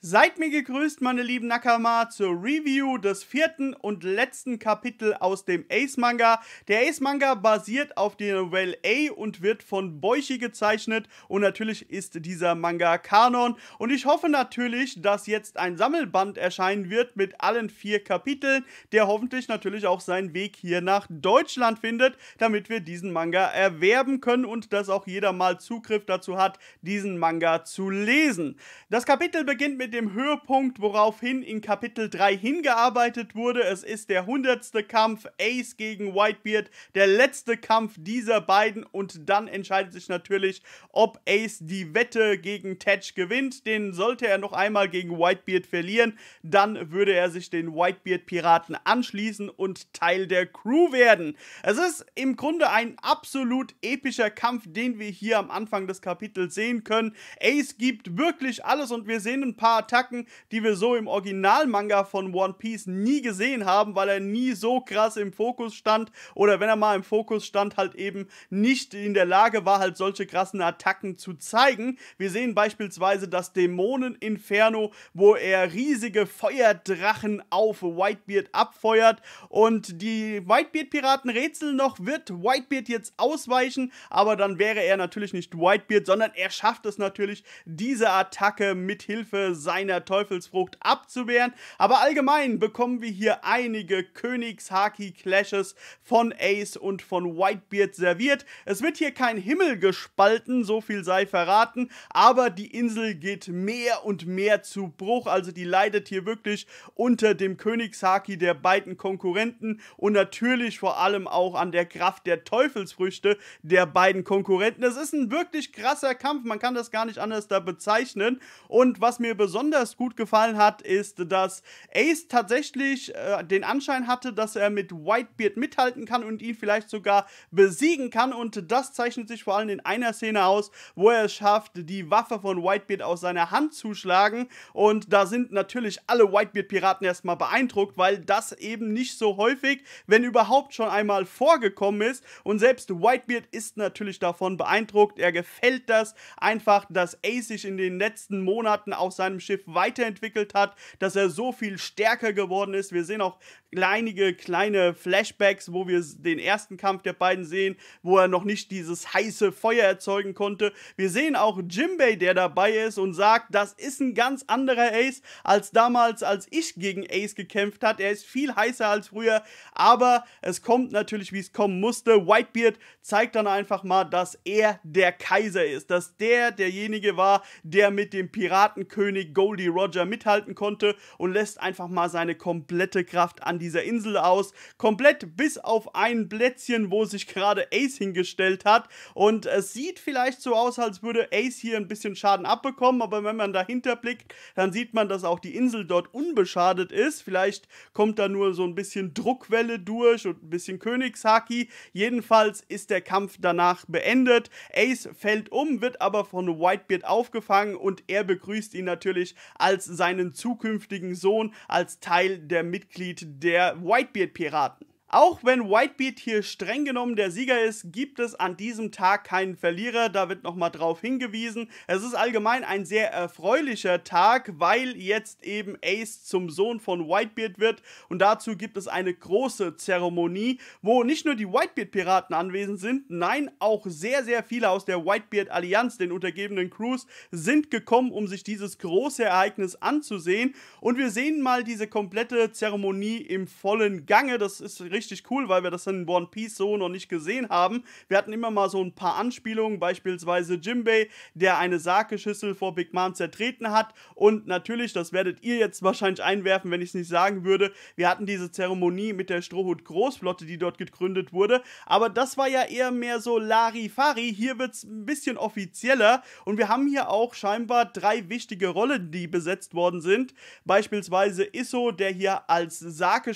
Seid mir gegrüßt, meine lieben Nakama, zur Review des vierten und letzten Kapitel aus dem Ace-Manga. Der Ace-Manga basiert auf der Novelle A und wird von Boichi gezeichnet und natürlich ist dieser Manga Kanon. Und ich hoffe natürlich, dass jetzt ein Sammelband erscheinen wird mit allen vier Kapiteln, der hoffentlich natürlich auch seinen Weg hier nach Deutschland findet, damit wir diesen Manga erwerben können und dass auch jeder mal Zugriff dazu hat, diesen Manga zu lesen. Das Kapitel beginnt mit dem Höhepunkt, woraufhin in Kapitel 3 hingearbeitet wurde. Es ist der hundertste Kampf Ace gegen Whitebeard, der letzte Kampf dieser beiden und dann entscheidet sich natürlich, ob Ace die Wette gegen Tetch gewinnt. Den sollte er noch einmal gegen Whitebeard verlieren, dann würde er sich den Whitebeard-Piraten anschließen und Teil der Crew werden. Es ist im Grunde ein absolut epischer Kampf, den wir hier am Anfang des Kapitels sehen können. Ace gibt wirklich alles und wir sehen ein paar Attacken, die wir so im Originalmanga von One Piece nie gesehen haben, weil er nie so krass im Fokus stand oder wenn er mal im Fokus stand, halt eben nicht in der Lage war, halt solche krassen Attacken zu zeigen. Wir sehen beispielsweise das Dämonen-Inferno, wo er riesige Feuerdrachen auf Whitebeard abfeuert und die Whitebeard-Piraten rätseln noch, wird Whitebeard jetzt ausweichen, aber dann wäre er natürlich nicht Whitebeard, sondern er schafft es natürlich, diese Attacke mit Hilfe seiner seiner Teufelsfrucht abzuwehren. Aber allgemein bekommen wir hier einige königshaki clashes von Ace und von Whitebeard serviert. Es wird hier kein Himmel gespalten, so viel sei verraten, aber die Insel geht mehr und mehr zu Bruch. Also die leidet hier wirklich unter dem Königshaki der beiden Konkurrenten und natürlich vor allem auch an der Kraft der Teufelsfrüchte der beiden Konkurrenten. Es ist ein wirklich krasser Kampf, man kann das gar nicht anders da bezeichnen. Und was mir besonders besonders gut gefallen hat, ist, dass Ace tatsächlich äh, den Anschein hatte, dass er mit Whitebeard mithalten kann und ihn vielleicht sogar besiegen kann. Und das zeichnet sich vor allem in einer Szene aus, wo er es schafft, die Waffe von Whitebeard aus seiner Hand zu schlagen. Und da sind natürlich alle Whitebeard-Piraten erstmal beeindruckt, weil das eben nicht so häufig, wenn überhaupt schon einmal vorgekommen ist. Und selbst Whitebeard ist natürlich davon beeindruckt. Er gefällt das einfach, dass Ace sich in den letzten Monaten auf seinem Schiff weiterentwickelt hat, dass er so viel stärker geworden ist. Wir sehen auch kleinige kleine Flashbacks, wo wir den ersten Kampf der beiden sehen, wo er noch nicht dieses heiße Feuer erzeugen konnte. Wir sehen auch Jimbei, der dabei ist und sagt, das ist ein ganz anderer Ace als damals, als ich gegen Ace gekämpft hat. Er ist viel heißer als früher, aber es kommt natürlich, wie es kommen musste. Whitebeard zeigt dann einfach mal, dass er der Kaiser ist, dass der derjenige war, der mit dem Piratenkönig Goldie Roger mithalten konnte und lässt einfach mal seine komplette Kraft an dieser Insel aus. Komplett bis auf ein Plätzchen, wo sich gerade Ace hingestellt hat. Und es sieht vielleicht so aus, als würde Ace hier ein bisschen Schaden abbekommen, aber wenn man dahinter blickt, dann sieht man, dass auch die Insel dort unbeschadet ist. Vielleicht kommt da nur so ein bisschen Druckwelle durch und ein bisschen Königshaki. Jedenfalls ist der Kampf danach beendet. Ace fällt um, wird aber von Whitebeard aufgefangen und er begrüßt ihn natürlich Baelish als seinen zukünftigen Sohn, als Teil der Mitglied der Whitebeard-Piraten. Auch wenn Whitebeard hier streng genommen der Sieger ist, gibt es an diesem Tag keinen Verlierer. Da wird nochmal drauf hingewiesen. Es ist allgemein ein sehr erfreulicher Tag, weil jetzt eben Ace zum Sohn von Whitebeard wird. Und dazu gibt es eine große Zeremonie, wo nicht nur die Whitebeard-Piraten anwesend sind, nein, auch sehr, sehr viele aus der Whitebeard-Allianz, den untergebenen Crews, sind gekommen, um sich dieses große Ereignis anzusehen. Und wir sehen mal diese komplette Zeremonie im vollen Gange. Das ist richtig richtig cool, weil wir das in One Piece so noch nicht gesehen haben. Wir hatten immer mal so ein paar Anspielungen, beispielsweise Jimbei, der eine Sake-Schüssel vor Big Mom zertreten hat. Und natürlich, das werdet ihr jetzt wahrscheinlich einwerfen, wenn ich es nicht sagen würde, wir hatten diese Zeremonie mit der Strohhut-Großflotte, die dort gegründet wurde. Aber das war ja eher mehr so Larifari. Hier wird es ein bisschen offizieller. Und wir haben hier auch scheinbar drei wichtige Rollen, die besetzt worden sind. Beispielsweise Isso, der hier als sake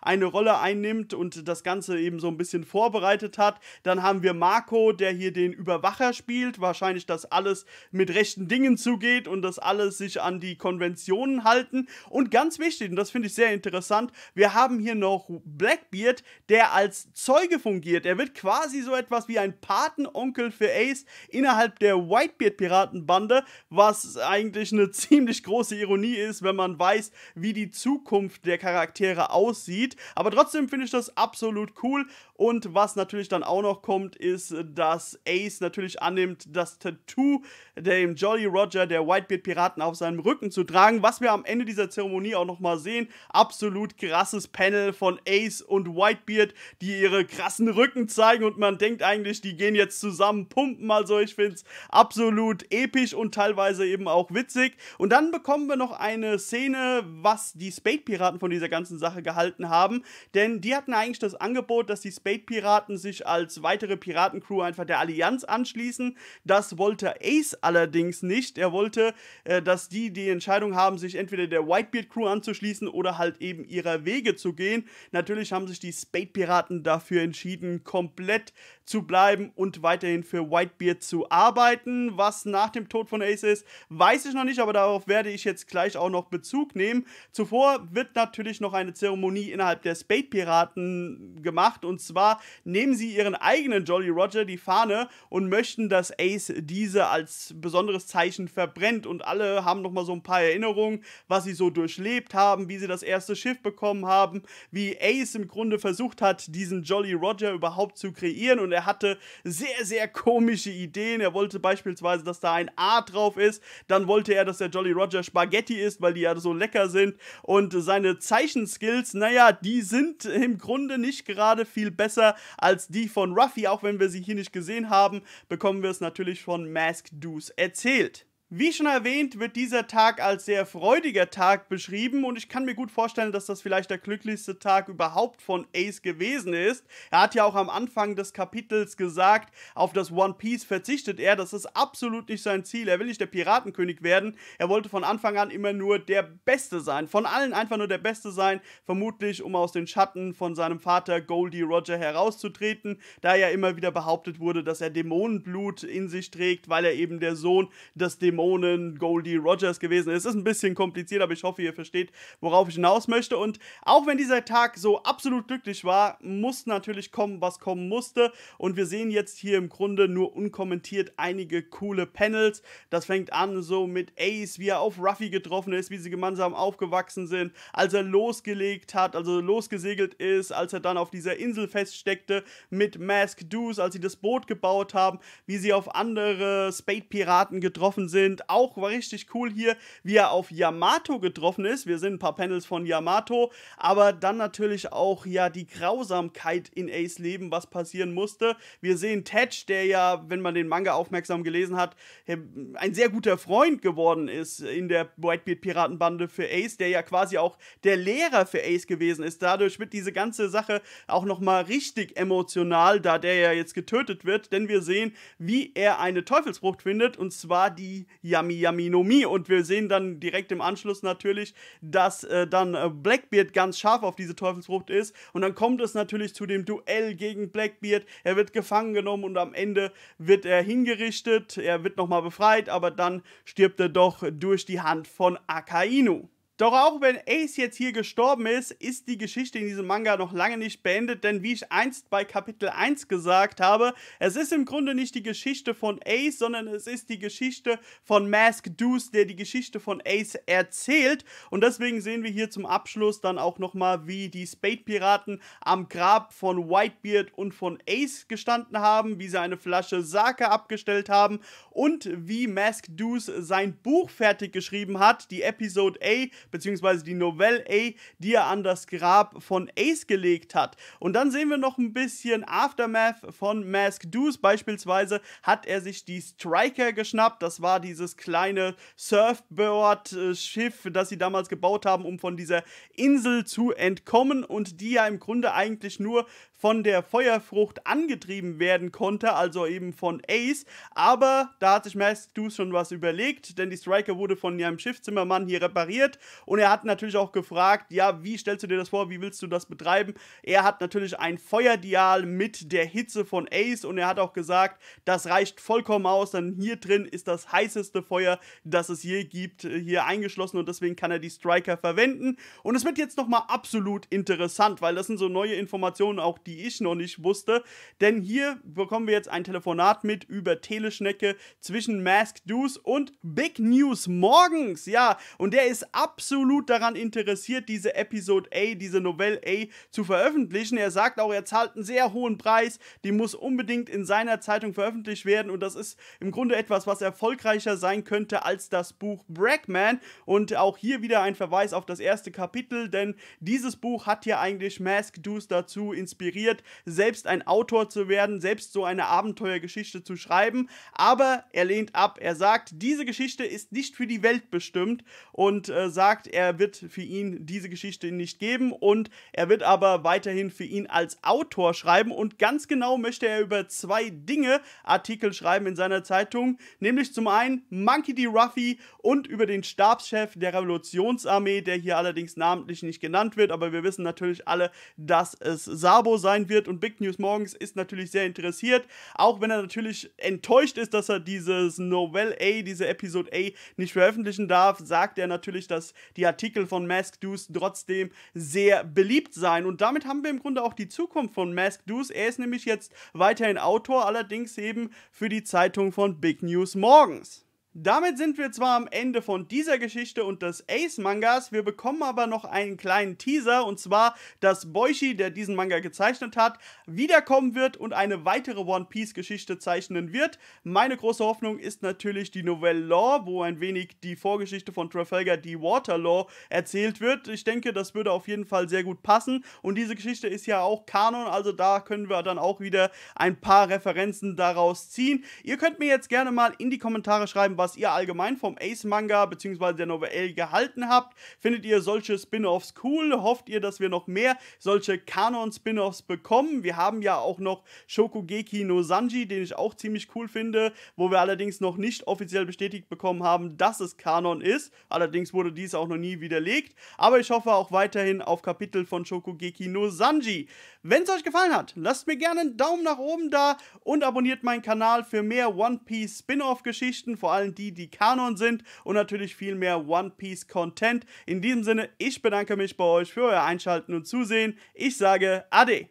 eine Rolle einnimmt und das Ganze eben so ein bisschen vorbereitet hat. Dann haben wir Marco, der hier den Überwacher spielt. Wahrscheinlich, dass alles mit rechten Dingen zugeht und dass alles sich an die Konventionen halten. Und ganz wichtig, und das finde ich sehr interessant, wir haben hier noch Blackbeard, der als Zeuge fungiert. Er wird quasi so etwas wie ein Patenonkel für Ace innerhalb der Whitebeard-Piratenbande, was eigentlich eine ziemlich große Ironie ist, wenn man weiß, wie die Zukunft der Charaktere aussieht. Aber aber trotzdem finde ich das absolut cool und was natürlich dann auch noch kommt, ist, dass Ace natürlich annimmt, das Tattoo dem Jolly Roger der Whitebeard Piraten auf seinem Rücken zu tragen, was wir am Ende dieser Zeremonie auch nochmal sehen. Absolut krasses Panel von Ace und Whitebeard, die ihre krassen Rücken zeigen und man denkt eigentlich, die gehen jetzt zusammen pumpen. Also ich finde es absolut episch und teilweise eben auch witzig. Und dann bekommen wir noch eine Szene, was die Spade Piraten von dieser ganzen Sache gehalten haben, denn die hatten eigentlich das Angebot, dass die Spade State Piraten sich als weitere Piratencrew einfach der Allianz anschließen. Das wollte Ace allerdings nicht. Er wollte, äh, dass die die Entscheidung haben, sich entweder der Whitebeard Crew anzuschließen oder halt eben ihrer Wege zu gehen. Natürlich haben sich die Spade Piraten dafür entschieden, komplett zu bleiben und weiterhin für Whitebeard zu arbeiten. Was nach dem Tod von Ace ist, weiß ich noch nicht, aber darauf werde ich jetzt gleich auch noch Bezug nehmen. Zuvor wird natürlich noch eine Zeremonie innerhalb der Spade Piraten gemacht und zwar zwar nehmen sie ihren eigenen Jolly Roger, die Fahne, und möchten, dass Ace diese als besonderes Zeichen verbrennt. Und alle haben nochmal so ein paar Erinnerungen, was sie so durchlebt haben, wie sie das erste Schiff bekommen haben, wie Ace im Grunde versucht hat, diesen Jolly Roger überhaupt zu kreieren. Und er hatte sehr, sehr komische Ideen. Er wollte beispielsweise, dass da ein A drauf ist. Dann wollte er, dass der Jolly Roger Spaghetti ist, weil die ja so lecker sind. Und seine Zeichenskills, naja, die sind im Grunde nicht gerade viel besser besser als die von Ruffy. Auch wenn wir sie hier nicht gesehen haben, bekommen wir es natürlich von Mask Dudes erzählt. Wie schon erwähnt, wird dieser Tag als sehr freudiger Tag beschrieben und ich kann mir gut vorstellen, dass das vielleicht der glücklichste Tag überhaupt von Ace gewesen ist. Er hat ja auch am Anfang des Kapitels gesagt, auf das One Piece verzichtet er. Das ist absolut nicht sein Ziel. Er will nicht der Piratenkönig werden. Er wollte von Anfang an immer nur der Beste sein. Von allen einfach nur der Beste sein. Vermutlich, um aus den Schatten von seinem Vater Goldie Roger herauszutreten, da ja immer wieder behauptet wurde, dass er Dämonenblut in sich trägt, weil er eben der Sohn des Dämonen Dämonen Goldie Rogers gewesen ist. Ist ein bisschen kompliziert, aber ich hoffe, ihr versteht, worauf ich hinaus möchte. Und auch wenn dieser Tag so absolut glücklich war, muss natürlich kommen, was kommen musste. Und wir sehen jetzt hier im Grunde nur unkommentiert einige coole Panels. Das fängt an so mit Ace, wie er auf Ruffy getroffen ist, wie sie gemeinsam aufgewachsen sind, als er losgelegt hat, also losgesegelt ist, als er dann auf dieser Insel feststeckte mit Mask Deuce, als sie das Boot gebaut haben, wie sie auf andere Spade-Piraten getroffen sind finde auch richtig cool hier, wie er auf Yamato getroffen ist. Wir sind ein paar Panels von Yamato, aber dann natürlich auch ja die Grausamkeit in Ace Leben, was passieren musste. Wir sehen Tetch, der ja, wenn man den Manga aufmerksam gelesen hat, ein sehr guter Freund geworden ist in der Whitebeard Piratenbande für Ace, der ja quasi auch der Lehrer für Ace gewesen ist. Dadurch wird diese ganze Sache auch nochmal richtig emotional, da der ja jetzt getötet wird, denn wir sehen, wie er eine Teufelsfrucht findet und zwar die Yami Yami no Mi. Und wir sehen dann direkt im Anschluss natürlich, dass äh, dann äh, Blackbeard ganz scharf auf diese Teufelsfrucht ist. Und dann kommt es natürlich zu dem Duell gegen Blackbeard. Er wird gefangen genommen und am Ende wird er hingerichtet. Er wird nochmal befreit, aber dann stirbt er doch durch die Hand von Akainu. Doch auch wenn Ace jetzt hier gestorben ist, ist die Geschichte in diesem Manga noch lange nicht beendet, denn wie ich einst bei Kapitel 1 gesagt habe, es ist im Grunde nicht die Geschichte von Ace, sondern es ist die Geschichte von Mask Deuce, der die Geschichte von Ace erzählt. Und deswegen sehen wir hier zum Abschluss dann auch nochmal, wie die Spade Piraten am Grab von Whitebeard und von Ace gestanden haben, wie sie eine Flasche Sake abgestellt haben und wie Mask Deuce sein Buch fertig geschrieben hat, die Episode A beziehungsweise die Novelle A, die er an das Grab von Ace gelegt hat. Und dann sehen wir noch ein bisschen Aftermath von Mask Deuce. Beispielsweise hat er sich die Striker geschnappt. Das war dieses kleine Surfboard-Schiff, das sie damals gebaut haben, um von dieser Insel zu entkommen und die ja im Grunde eigentlich nur von der Feuerfrucht angetrieben werden konnte, also eben von Ace. Aber da hat sich Mask Deuce schon was überlegt, denn die Striker wurde von ihrem Schiffzimmermann hier repariert und er hat natürlich auch gefragt, ja, wie stellst du dir das vor, wie willst du das betreiben? Er hat natürlich ein Feuerdial mit der Hitze von Ace und er hat auch gesagt, das reicht vollkommen aus, denn hier drin ist das heißeste Feuer, das es je gibt, äh, hier eingeschlossen und deswegen kann er die Striker verwenden. Und es wird jetzt nochmal absolut interessant, weil das sind so neue Informationen, auch die ich noch nicht wusste. Denn hier bekommen wir jetzt ein Telefonat mit über Teleschnecke zwischen Mask Deuce und Big News morgens. Ja, und der ist absolut absolut daran interessiert, diese Episode A, diese Novelle A zu veröffentlichen. Er sagt auch, er zahlt einen sehr hohen Preis, die muss unbedingt in seiner Zeitung veröffentlicht werden und das ist im Grunde etwas, was erfolgreicher sein könnte als das Buch Brackman. Und auch hier wieder ein Verweis auf das erste Kapitel, denn dieses Buch hat ja eigentlich Mask Dues dazu inspiriert, selbst ein Autor zu werden, selbst so eine Abenteuergeschichte zu schreiben. Aber er lehnt ab. Er sagt, diese Geschichte ist nicht für die Welt bestimmt und äh, sagt, sagt, er wird für ihn diese Geschichte nicht geben und er wird aber weiterhin für ihn als Autor schreiben und ganz genau möchte er über zwei Dinge Artikel schreiben in seiner Zeitung, nämlich zum einen Monkey D. Ruffy und über den Stabschef der Revolutionsarmee, der hier allerdings namentlich nicht genannt wird, aber wir wissen natürlich alle, dass es Sabo sein wird und Big News Morgens ist natürlich sehr interessiert, auch wenn er natürlich enttäuscht ist, dass er dieses Novel A, diese Episode A nicht veröffentlichen darf, sagt er natürlich, dass die Artikel von Mask Dues trotzdem sehr beliebt sein. Und damit haben wir im Grunde auch die Zukunft von Mask Dues. Er ist nämlich jetzt weiterhin Autor, allerdings eben für die Zeitung von Big News Morgens. Damit sind wir zwar am Ende von dieser Geschichte und des Ace-Mangas, wir bekommen aber noch einen kleinen Teaser und zwar, dass Boishi, der diesen Manga gezeichnet hat, wiederkommen wird und eine weitere One Piece-Geschichte zeichnen wird. Meine große Hoffnung ist natürlich die Novelle Law, wo ein wenig die Vorgeschichte von Trafalgar, die Water Waterlaw, erzählt wird. Ich denke, das würde auf jeden Fall sehr gut passen und diese Geschichte ist ja auch Kanon, also da können wir dann auch wieder ein paar Referenzen daraus ziehen. Ihr könnt mir jetzt gerne mal in die Kommentare schreiben, was ihr allgemein vom Ace-Manga bzw. der Novelle gehalten habt. Findet ihr solche Spin-Offs cool? Hofft ihr, dass wir noch mehr solche Kanon-Spin-Offs bekommen? Wir haben ja auch noch Shokugeki no Sanji, den ich auch ziemlich cool finde, wo wir allerdings noch nicht offiziell bestätigt bekommen haben, dass es Kanon ist. Allerdings wurde dies auch noch nie widerlegt. Aber ich hoffe auch weiterhin auf Kapitel von Shokugeki no Sanji. Wenn es euch gefallen hat, lasst mir gerne einen Daumen nach oben da und abonniert meinen Kanal für mehr One Piece Spin-off Geschichten, vor allem die die Kanon sind und natürlich viel mehr One Piece Content. In diesem Sinne, ich bedanke mich bei euch für euer Einschalten und Zusehen. Ich sage Ade.